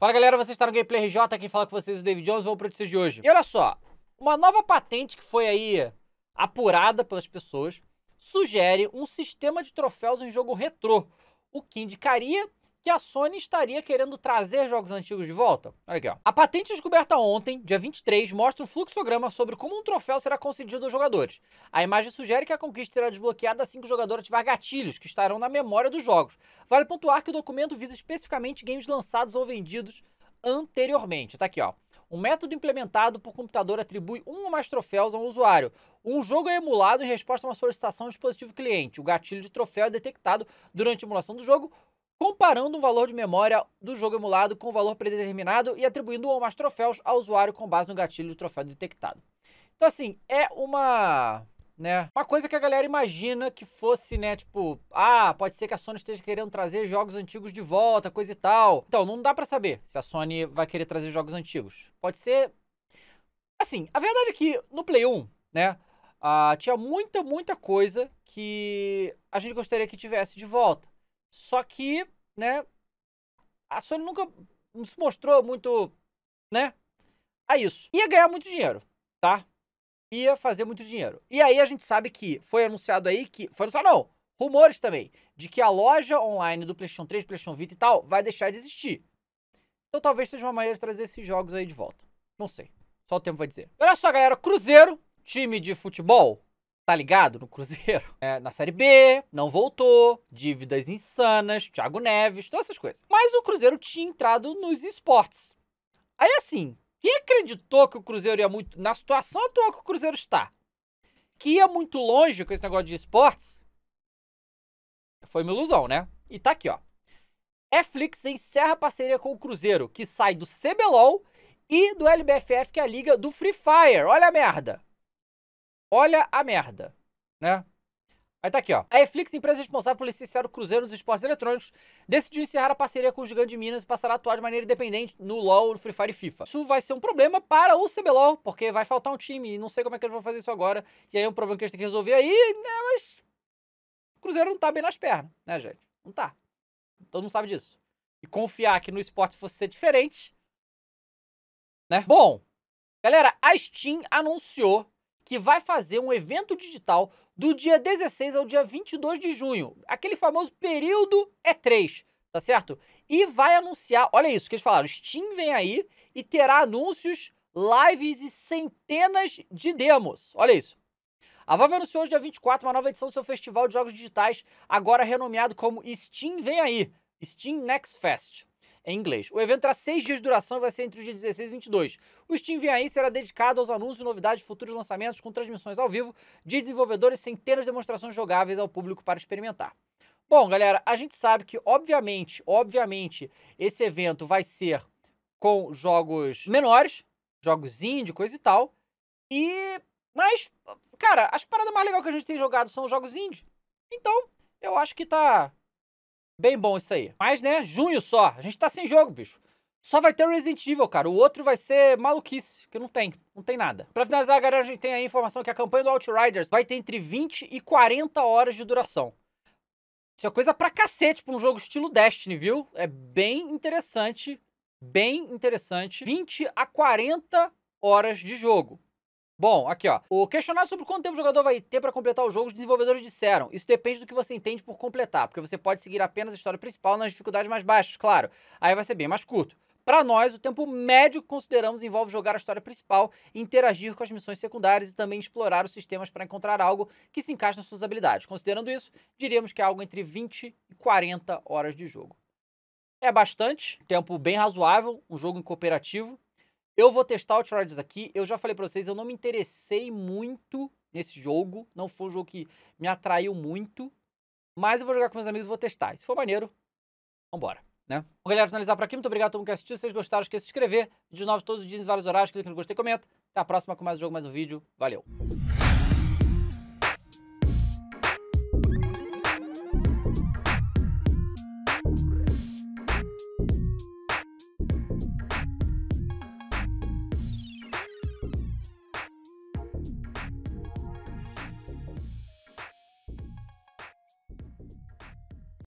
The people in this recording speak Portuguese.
Fala galera, vocês estão no Gameplay RJ, aqui fala com vocês o David Jones, vamos para notícias de hoje. E olha só, uma nova patente que foi aí apurada pelas pessoas sugere um sistema de troféus em jogo retrô, o que indicaria que a Sony estaria querendo trazer jogos antigos de volta. Olha aqui, ó. A patente descoberta ontem, dia 23, mostra um fluxograma sobre como um troféu será concedido aos jogadores. A imagem sugere que a conquista será desbloqueada assim que o jogador ativar gatilhos, que estarão na memória dos jogos. Vale pontuar que o documento visa especificamente games lançados ou vendidos anteriormente. Tá aqui, ó. Um método implementado por computador atribui um ou mais troféus a um usuário. Um jogo é emulado em resposta a uma solicitação do dispositivo cliente. O gatilho de troféu é detectado durante a emulação do jogo, comparando o valor de memória do jogo emulado com o valor predeterminado e atribuindo um ou mais troféus ao usuário com base no gatilho do troféu detectado. Então, assim, é uma. Né? Uma coisa que a galera imagina que fosse, né, tipo, ah, pode ser que a Sony esteja querendo trazer jogos antigos de volta, coisa e tal. Então, não dá para saber se a Sony vai querer trazer jogos antigos. Pode ser Assim, a verdade é que no Play 1, né, ah, tinha muita, muita coisa que a gente gostaria que tivesse de volta. Só que, né, a Sony nunca se mostrou muito, né, a isso. Ia ganhar muito dinheiro, tá? Ia fazer muito dinheiro. E aí a gente sabe que foi anunciado aí que, foi anunciado não, rumores também, de que a loja online do PlayStation 3, PlayStation Vita e tal, vai deixar de existir. Então talvez seja uma maneira de trazer esses jogos aí de volta. Não sei. Só o tempo vai dizer. Olha só, galera, Cruzeiro, time de futebol, tá ligado? No Cruzeiro. É, na Série B, não voltou, dívidas insanas, Thiago Neves, todas essas coisas. Mas o Cruzeiro tinha entrado nos esportes. Aí assim, quem acreditou que o Cruzeiro ia muito. Na situação atual que o Cruzeiro está, que ia muito longe com esse negócio de esportes, foi uma ilusão, né? E tá aqui, ó. Netflix encerra parceria com o Cruzeiro, que sai do CBLOL e do LBFF, que é a liga do Free Fire. Olha a merda! Olha a merda, né? Aí tá aqui, ó. A Eflix, empresa responsável por licenciar o Cruzeiro nos esportes eletrônicos, decidiu encerrar a parceria com o Gigante de Minas e passará a atuar de maneira independente no LoL, no Free Fire e FIFA. Isso vai ser um problema para o CBLOL, porque vai faltar um time e não sei como é que eles vão fazer isso agora. E aí é um problema que eles têm que resolver aí, né? Mas o Cruzeiro não tá bem nas pernas, né, gente? Não tá. Todo mundo sabe disso. E confiar que no esporte fosse ser diferente, né? Bom, galera, a Steam anunciou que vai fazer um evento digital do dia 16 ao dia 22 de junho. Aquele famoso período E3, é tá certo? E vai anunciar, olha isso que eles falaram, Steam vem aí e terá anúncios, lives e centenas de demos. Olha isso. A Valve anunciou hoje, dia 24, uma nova edição do seu festival de jogos digitais, agora renomeado como Steam Vem Aí, Steam Next Fest em inglês. O evento terá seis dias de duração e vai ser entre os dias 16 e 22. O Steam Vem Aí será dedicado aos anúncios, novidades, futuros lançamentos com transmissões ao vivo de desenvolvedores e centenas de demonstrações jogáveis ao público para experimentar. Bom, galera, a gente sabe que, obviamente, obviamente, esse evento vai ser com jogos menores, jogos indie, coisa e tal. E. Mas, cara, as paradas mais legais que a gente tem jogado são os jogos indie. Então, eu acho que tá Bem bom isso aí. Mas, né, junho só. A gente tá sem jogo, bicho. Só vai ter Resident Evil, cara. O outro vai ser maluquice, que não tem. Não tem nada. Pra finalizar, galera, a gente tem a informação que a campanha do Outriders vai ter entre 20 e 40 horas de duração. Isso é coisa pra cacete pra um jogo estilo Destiny, viu? É bem interessante. Bem interessante. 20 a 40 horas de jogo. Bom, aqui ó. O questionário sobre quanto tempo o jogador vai ter para completar o jogo, os desenvolvedores disseram. Isso depende do que você entende por completar, porque você pode seguir apenas a história principal nas dificuldades mais baixas, claro. Aí vai ser bem mais curto. Para nós, o tempo médio que consideramos envolve jogar a história principal, interagir com as missões secundárias e também explorar os sistemas para encontrar algo que se encaixe nas suas habilidades. Considerando isso, diríamos que é algo entre 20 e 40 horas de jogo. É bastante, tempo bem razoável, um jogo em cooperativo, eu vou testar o Chargers aqui. Eu já falei pra vocês, eu não me interessei muito nesse jogo. Não foi um jogo que me atraiu muito. Mas eu vou jogar com meus amigos e vou testar. se for maneiro, vambora. Né? Bom, galera, finalizar por aqui. Muito obrigado a todo mundo que assistiu. Se vocês gostaram, esqueça de se inscrever. de novo todos os dias, em vários horários. Clique no gostei, comenta. Até a próxima com mais um jogo, mais um vídeo. Valeu!